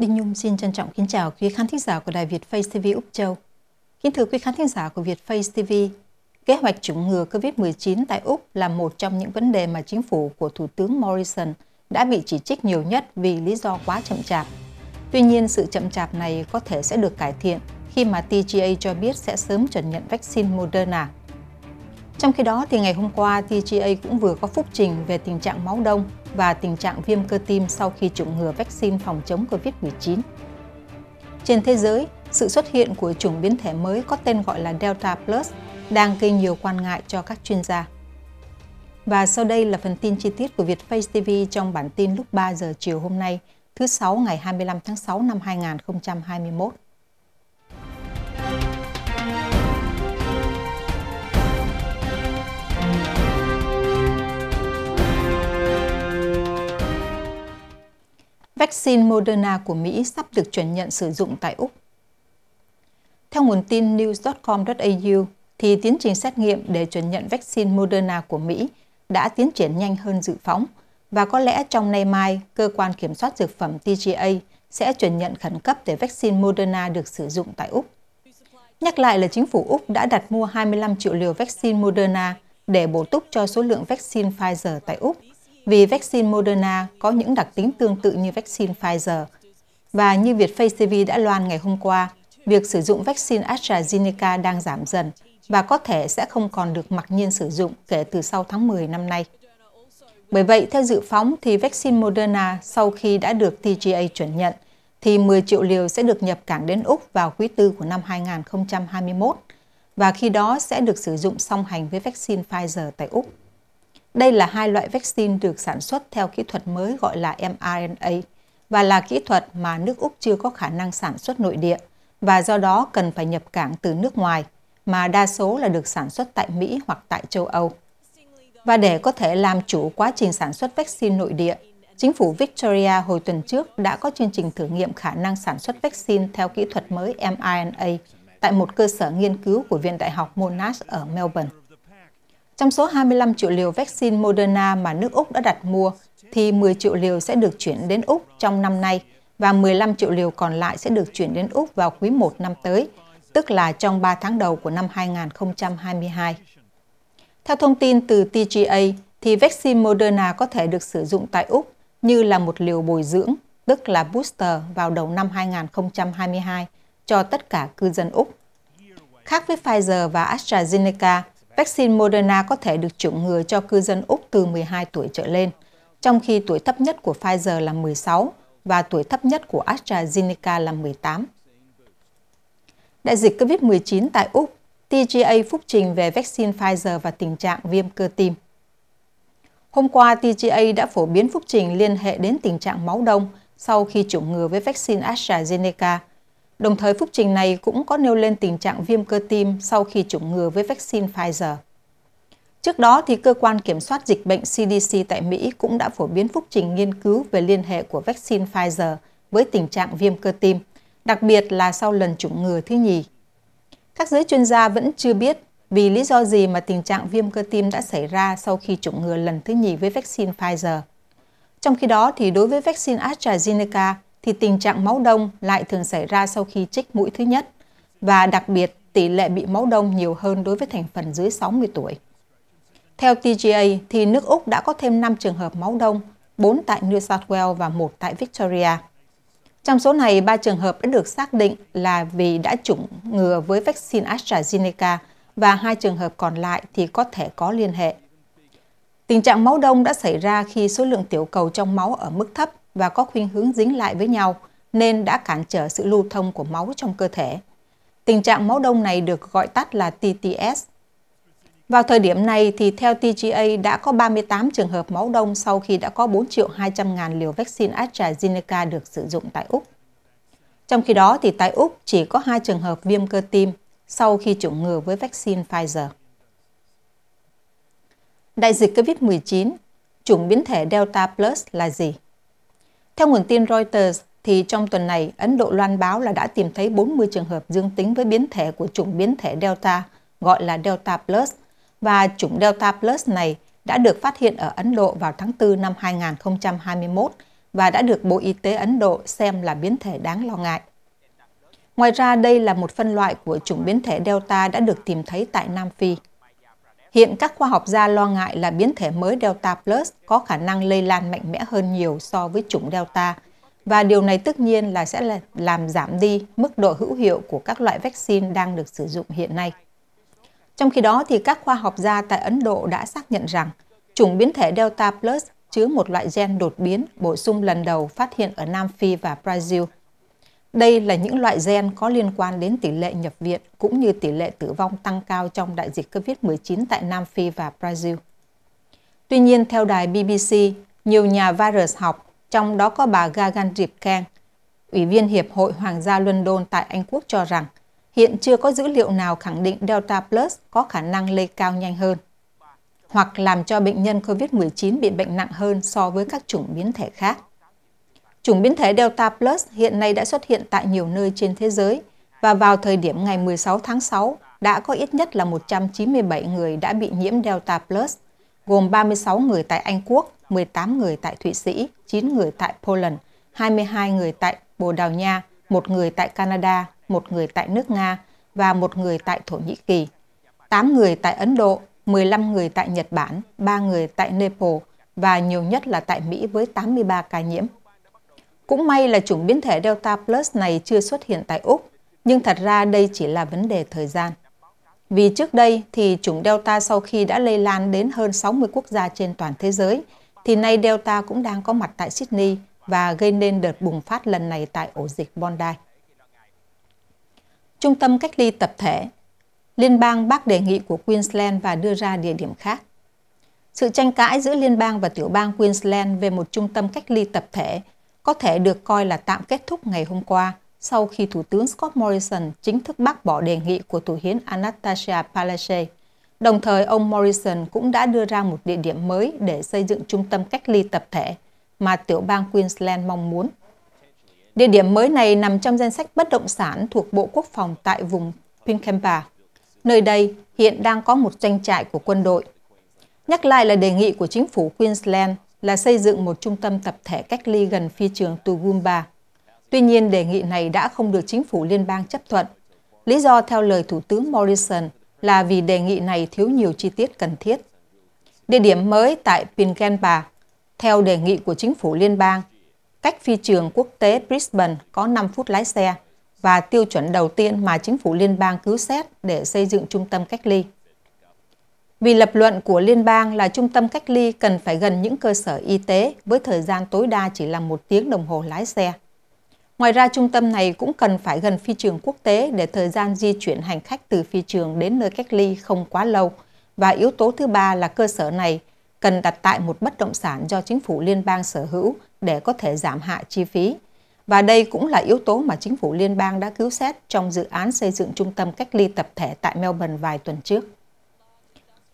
Đinh Nhung xin trân trọng kính chào quý khán thính giả của Đài Việt Face TV Úc Châu. Kính thưa quý khán thính giả của Việt Face TV, kế hoạch chủng ngừa COVID-19 tại Úc là một trong những vấn đề mà chính phủ của Thủ tướng Morrison đã bị chỉ trích nhiều nhất vì lý do quá chậm chạp. Tuy nhiên, sự chậm chạp này có thể sẽ được cải thiện khi mà TGA cho biết sẽ sớm chuẩn nhận vaccine Moderna trong khi đó, thì ngày hôm qua, TGA cũng vừa có phúc trình về tình trạng máu đông và tình trạng viêm cơ tim sau khi chủng ngừa vaccine phòng chống COVID-19. Trên thế giới, sự xuất hiện của chủng biến thể mới có tên gọi là Delta Plus đang gây nhiều quan ngại cho các chuyên gia. Và sau đây là phần tin chi tiết của Việt Face TV trong bản tin lúc 3 giờ chiều hôm nay, thứ Sáu ngày 25 tháng 6 năm 2021. vaccine Moderna của Mỹ sắp được chuẩn nhận sử dụng tại Úc. Theo nguồn tin news.com.au, thì tiến trình xét nghiệm để chuẩn nhận vaccine Moderna của Mỹ đã tiến triển nhanh hơn dự phóng và có lẽ trong nay mai, Cơ quan Kiểm soát Dược phẩm TGA sẽ chuẩn nhận khẩn cấp để vaccine Moderna được sử dụng tại Úc. Nhắc lại là chính phủ Úc đã đặt mua 25 triệu liều vaccine Moderna để bổ túc cho số lượng vaccine Pfizer tại Úc vì vaccine Moderna có những đặc tính tương tự như vaccine Pfizer. Và như Vietface TV đã loan ngày hôm qua, việc sử dụng vaccine AstraZeneca đang giảm dần và có thể sẽ không còn được mặc nhiên sử dụng kể từ sau tháng 10 năm nay. Bởi vậy, theo dự phóng thì vaccine Moderna sau khi đã được TGA chuẩn nhận, thì 10 triệu liều sẽ được nhập cảng đến Úc vào quý tư của năm 2021 và khi đó sẽ được sử dụng song hành với vaccine Pfizer tại Úc. Đây là hai loại vaccine được sản xuất theo kỹ thuật mới gọi là mRNA và là kỹ thuật mà nước Úc chưa có khả năng sản xuất nội địa và do đó cần phải nhập cảng từ nước ngoài, mà đa số là được sản xuất tại Mỹ hoặc tại châu Âu. Và để có thể làm chủ quá trình sản xuất vaccine nội địa, chính phủ Victoria hồi tuần trước đã có chương trình thử nghiệm khả năng sản xuất vaccine theo kỹ thuật mới mRNA tại một cơ sở nghiên cứu của Viện Đại học Monash ở Melbourne. Trong số 25 triệu liều vaccine Moderna mà nước Úc đã đặt mua, thì 10 triệu liều sẽ được chuyển đến Úc trong năm nay và 15 triệu liều còn lại sẽ được chuyển đến Úc vào quý 1 năm tới, tức là trong 3 tháng đầu của năm 2022. Theo thông tin từ TGA, thì vaccine Moderna có thể được sử dụng tại Úc như là một liều bồi dưỡng, tức là booster vào đầu năm 2022 cho tất cả cư dân Úc. Khác với Pfizer và AstraZeneca, vaccine Moderna có thể được chủng ngừa cho cư dân Úc từ 12 tuổi trở lên, trong khi tuổi thấp nhất của Pfizer là 16 và tuổi thấp nhất của AstraZeneca là 18. Đại dịch COVID-19 tại Úc, TGA phúc trình về vaccine Pfizer và tình trạng viêm cơ tim. Hôm qua, TGA đã phổ biến phúc trình liên hệ đến tình trạng máu đông sau khi chủng ngừa với vaccine AstraZeneca – Đồng thời phúc trình này cũng có nêu lên tình trạng viêm cơ tim sau khi chủng ngừa với vaccine Pfizer. Trước đó, thì cơ quan kiểm soát dịch bệnh CDC tại Mỹ cũng đã phổ biến phúc trình nghiên cứu về liên hệ của vaccine Pfizer với tình trạng viêm cơ tim, đặc biệt là sau lần chủng ngừa thứ nhì. Các giới chuyên gia vẫn chưa biết vì lý do gì mà tình trạng viêm cơ tim đã xảy ra sau khi chủng ngừa lần thứ nhì với vaccine Pfizer. Trong khi đó, thì đối với vaccine AstraZeneca, thì tình trạng máu đông lại thường xảy ra sau khi trích mũi thứ nhất và đặc biệt tỷ lệ bị máu đông nhiều hơn đối với thành phần dưới 60 tuổi. Theo TGA thì nước Úc đã có thêm 5 trường hợp máu đông, 4 tại New South Wales và 1 tại Victoria. Trong số này, 3 trường hợp đã được xác định là vì đã chủng ngừa với vaccine AstraZeneca và hai trường hợp còn lại thì có thể có liên hệ. Tình trạng máu đông đã xảy ra khi số lượng tiểu cầu trong máu ở mức thấp và có khuynh hướng dính lại với nhau nên đã cản trở sự lưu thông của máu trong cơ thể. Tình trạng máu đông này được gọi tắt là TTS. Vào thời điểm này thì theo TGA đã có 38 trường hợp máu đông sau khi đã có 4 triệu 200 ngàn liều vaccine AstraZeneca được sử dụng tại Úc. Trong khi đó thì tại Úc chỉ có 2 trường hợp viêm cơ tim sau khi chủng ngừa với vaccine Pfizer. Đại dịch COVID-19, chủng biến thể Delta Plus là gì? Theo nguồn tin Reuters, thì trong tuần này, Ấn Độ loan báo là đã tìm thấy 40 trường hợp dương tính với biến thể của chủng biến thể Delta, gọi là Delta Plus, và chủng Delta Plus này đã được phát hiện ở Ấn Độ vào tháng 4 năm 2021 và đã được Bộ Y tế Ấn Độ xem là biến thể đáng lo ngại. Ngoài ra, đây là một phân loại của chủng biến thể Delta đã được tìm thấy tại Nam Phi. Hiện các khoa học gia lo ngại là biến thể mới Delta Plus có khả năng lây lan mạnh mẽ hơn nhiều so với chủng Delta, và điều này tất nhiên là sẽ làm giảm đi mức độ hữu hiệu của các loại vaccine đang được sử dụng hiện nay. Trong khi đó, thì các khoa học gia tại Ấn Độ đã xác nhận rằng chủng biến thể Delta Plus chứa một loại gen đột biến bổ sung lần đầu phát hiện ở Nam Phi và Brazil – đây là những loại gen có liên quan đến tỷ lệ nhập viện cũng như tỷ lệ tử vong tăng cao trong đại dịch COVID-19 tại Nam Phi và Brazil. Tuy nhiên, theo đài BBC, nhiều nhà virus học, trong đó có bà Gagan Kang, Ủy viên Hiệp hội Hoàng gia London tại Anh Quốc cho rằng hiện chưa có dữ liệu nào khẳng định Delta Plus có khả năng lây cao nhanh hơn hoặc làm cho bệnh nhân COVID-19 bị bệnh nặng hơn so với các chủng biến thể khác. Chủng biến thể Delta Plus hiện nay đã xuất hiện tại nhiều nơi trên thế giới và vào thời điểm ngày 16 tháng 6 đã có ít nhất là 197 người đã bị nhiễm Delta Plus, gồm 36 người tại Anh Quốc, 18 người tại Thụy Sĩ, 9 người tại Poland, 22 người tại Bồ Đào Nha, một người tại Canada, một người tại nước Nga và một người tại Thổ Nhĩ Kỳ, 8 người tại Ấn Độ, 15 người tại Nhật Bản, 3 người tại Nepal và nhiều nhất là tại Mỹ với 83 ca nhiễm. Cũng may là chủng biến thể Delta Plus này chưa xuất hiện tại Úc, nhưng thật ra đây chỉ là vấn đề thời gian. Vì trước đây thì chủng Delta sau khi đã lây lan đến hơn 60 quốc gia trên toàn thế giới, thì nay Delta cũng đang có mặt tại Sydney và gây nên đợt bùng phát lần này tại ổ dịch Bondi. Trung tâm cách ly tập thể Liên bang bác đề nghị của Queensland và đưa ra địa điểm khác. Sự tranh cãi giữa liên bang và tiểu bang Queensland về một trung tâm cách ly tập thể có thể được coi là tạm kết thúc ngày hôm qua sau khi Thủ tướng Scott Morrison chính thức bác bỏ đề nghị của Thủ hiến Anastasia Palaszczuk. Đồng thời, ông Morrison cũng đã đưa ra một địa điểm mới để xây dựng trung tâm cách ly tập thể mà tiểu bang Queensland mong muốn. Địa điểm mới này nằm trong danh sách bất động sản thuộc Bộ Quốc phòng tại vùng Pinkenba. Nơi đây hiện đang có một doanh trại của quân đội. Nhắc lại là đề nghị của chính phủ Queensland là xây dựng một trung tâm tập thể cách ly gần phi trường Tugumba. Tuy nhiên, đề nghị này đã không được chính phủ liên bang chấp thuận. Lý do theo lời Thủ tướng Morrison là vì đề nghị này thiếu nhiều chi tiết cần thiết. Địa điểm mới tại Pinkenba, theo đề nghị của chính phủ liên bang, cách phi trường quốc tế Brisbane có 5 phút lái xe và tiêu chuẩn đầu tiên mà chính phủ liên bang cứu xét để xây dựng trung tâm cách ly vì lập luận của liên bang là trung tâm cách ly cần phải gần những cơ sở y tế với thời gian tối đa chỉ là một tiếng đồng hồ lái xe. Ngoài ra trung tâm này cũng cần phải gần phi trường quốc tế để thời gian di chuyển hành khách từ phi trường đến nơi cách ly không quá lâu. Và yếu tố thứ ba là cơ sở này cần đặt tại một bất động sản do chính phủ liên bang sở hữu để có thể giảm hạ chi phí. Và đây cũng là yếu tố mà chính phủ liên bang đã cứu xét trong dự án xây dựng trung tâm cách ly tập thể tại Melbourne vài tuần trước.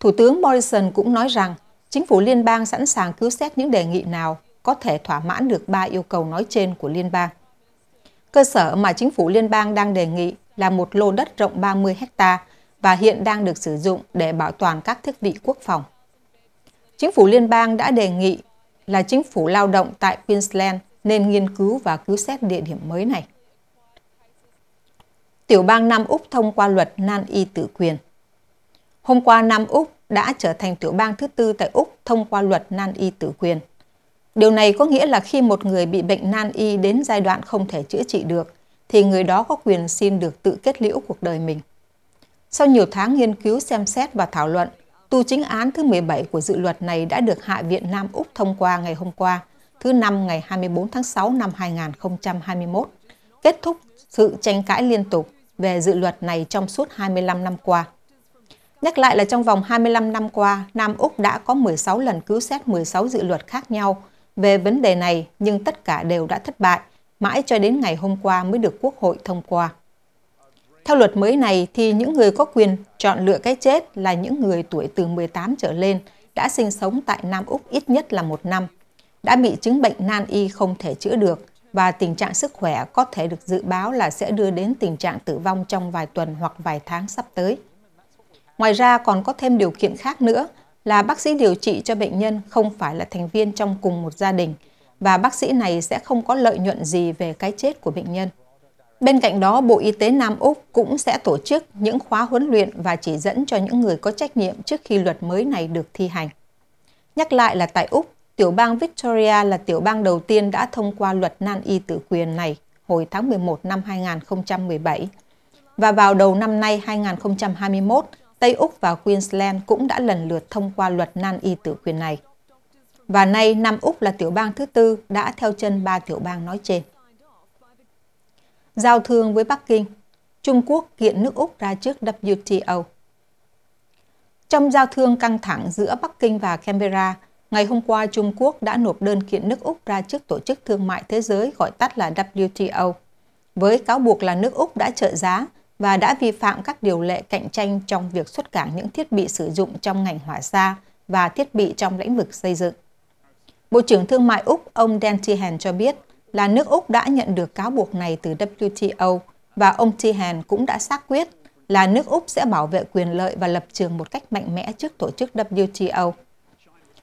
Thủ tướng Morrison cũng nói rằng chính phủ liên bang sẵn sàng cứu xét những đề nghị nào có thể thỏa mãn được ba yêu cầu nói trên của liên bang. Cơ sở mà chính phủ liên bang đang đề nghị là một lô đất rộng 30 hecta và hiện đang được sử dụng để bảo toàn các thiết bị quốc phòng. Chính phủ liên bang đã đề nghị là chính phủ lao động tại Queensland nên nghiên cứu và cứu xét địa điểm mới này. Tiểu bang Nam Úc thông qua luật nan y tự quyền. Hôm qua Nam Úc đã trở thành tiểu bang thứ tư tại Úc thông qua luật nan y tử quyền. Điều này có nghĩa là khi một người bị bệnh nan y đến giai đoạn không thể chữa trị được, thì người đó có quyền xin được tự kết liễu cuộc đời mình. Sau nhiều tháng nghiên cứu xem xét và thảo luận, tu chính án thứ 17 của dự luật này đã được Hạ viện Nam Úc thông qua ngày hôm qua, thứ năm ngày 24 tháng 6 năm 2021, kết thúc sự tranh cãi liên tục về dự luật này trong suốt 25 năm qua. Nhắc lại là trong vòng 25 năm qua, Nam Úc đã có 16 lần cứu xét 16 dự luật khác nhau về vấn đề này nhưng tất cả đều đã thất bại, mãi cho đến ngày hôm qua mới được Quốc hội thông qua. Theo luật mới này thì những người có quyền chọn lựa cái chết là những người tuổi từ 18 trở lên đã sinh sống tại Nam Úc ít nhất là một năm, đã bị chứng bệnh nan y không thể chữa được và tình trạng sức khỏe có thể được dự báo là sẽ đưa đến tình trạng tử vong trong vài tuần hoặc vài tháng sắp tới. Ngoài ra còn có thêm điều kiện khác nữa là bác sĩ điều trị cho bệnh nhân không phải là thành viên trong cùng một gia đình và bác sĩ này sẽ không có lợi nhuận gì về cái chết của bệnh nhân. Bên cạnh đó, Bộ Y tế Nam Úc cũng sẽ tổ chức những khóa huấn luyện và chỉ dẫn cho những người có trách nhiệm trước khi luật mới này được thi hành. Nhắc lại là tại Úc, tiểu bang Victoria là tiểu bang đầu tiên đã thông qua luật nan y tự quyền này hồi tháng 11 năm 2017. Và vào đầu năm nay 2021, Tây Úc và Queensland cũng đã lần lượt thông qua luật nan y tử quyền này. Và nay, Nam Úc là tiểu bang thứ tư đã theo chân ba tiểu bang nói trên. Giao thương với Bắc Kinh, Trung Quốc kiện nước Úc ra trước WTO. Trong giao thương căng thẳng giữa Bắc Kinh và Canberra, ngày hôm qua Trung Quốc đã nộp đơn kiện nước Úc ra trước Tổ chức Thương mại Thế giới gọi tắt là WTO, với cáo buộc là nước Úc đã trợ giá và đã vi phạm các điều lệ cạnh tranh trong việc xuất cảng những thiết bị sử dụng trong ngành hỏa gia và thiết bị trong lĩnh vực xây dựng. Bộ trưởng Thương mại Úc ông Dan Tihan cho biết là nước Úc đã nhận được cáo buộc này từ WTO và ông Tihan cũng đã xác quyết là nước Úc sẽ bảo vệ quyền lợi và lập trường một cách mạnh mẽ trước tổ chức WTO.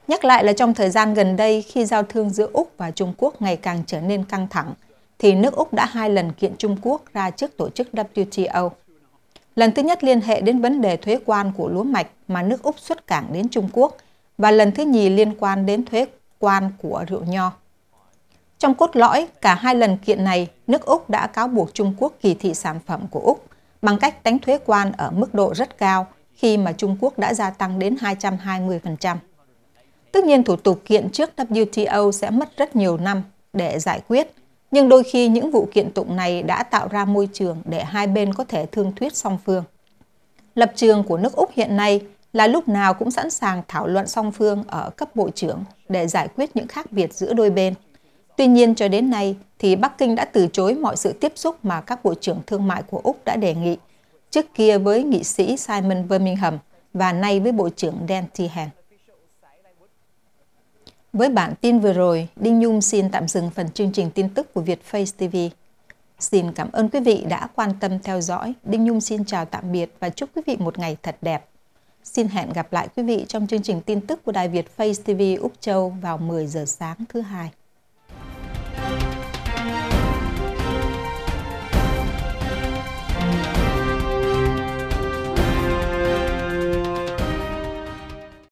Nhắc lại là trong thời gian gần đây khi giao thương giữa Úc và Trung Quốc ngày càng trở nên căng thẳng, thì nước Úc đã hai lần kiện Trung Quốc ra trước tổ chức WTO. Lần thứ nhất liên hệ đến vấn đề thuế quan của lúa mạch mà nước Úc xuất cảng đến Trung Quốc và lần thứ nhì liên quan đến thuế quan của rượu nho. Trong cốt lõi, cả hai lần kiện này, nước Úc đã cáo buộc Trung Quốc kỳ thị sản phẩm của Úc bằng cách đánh thuế quan ở mức độ rất cao khi mà Trung Quốc đã gia tăng đến 220%. Tất nhiên thủ tục kiện trước WTO sẽ mất rất nhiều năm để giải quyết – nhưng đôi khi những vụ kiện tụng này đã tạo ra môi trường để hai bên có thể thương thuyết song phương. Lập trường của nước Úc hiện nay là lúc nào cũng sẵn sàng thảo luận song phương ở cấp bộ trưởng để giải quyết những khác biệt giữa đôi bên. Tuy nhiên cho đến nay thì Bắc Kinh đã từ chối mọi sự tiếp xúc mà các bộ trưởng thương mại của Úc đã đề nghị, trước kia với nghị sĩ Simon Birmingham và nay với bộ trưởng Dan Tehan. Với bản tin vừa rồi, Đinh Nhung xin tạm dừng phần chương trình tin tức của Việt Face TV. Xin cảm ơn quý vị đã quan tâm theo dõi. Đinh Nhung xin chào tạm biệt và chúc quý vị một ngày thật đẹp. Xin hẹn gặp lại quý vị trong chương trình tin tức của Đài Việt Face TV Úc Châu vào 10 giờ sáng thứ hai.